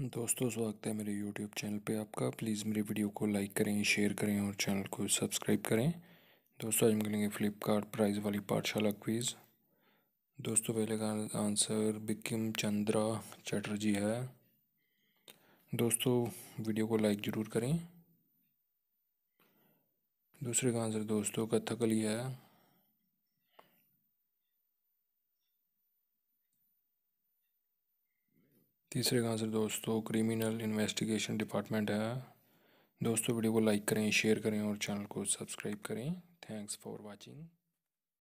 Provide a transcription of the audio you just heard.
दोस्तों स्वागत है मेरे यूट्यूब चैनल पे आपका प्लीज़ मेरी वीडियो को लाइक करें शेयर करें और चैनल को सब्सक्राइब करें दोस्तों आज हम करेंगे फ्लिपकार्ट प्राइज़ वाली पाठशाला क्वीज़ दोस्तों पहले का आंसर बिक्रम चंद्रा चटर्जी है दोस्तों वीडियो को लाइक ज़रूर करें दूसरे का आंसर दोस्तों कथकली है तीसरे कहाँ से दोस्तों क्रिमिनल इन्वेस्टिगेशन डिपार्टमेंट है दोस्तों वीडियो को लाइक करें शेयर करें और चैनल को सब्सक्राइब करें थैंक्स फॉर वॉचिंग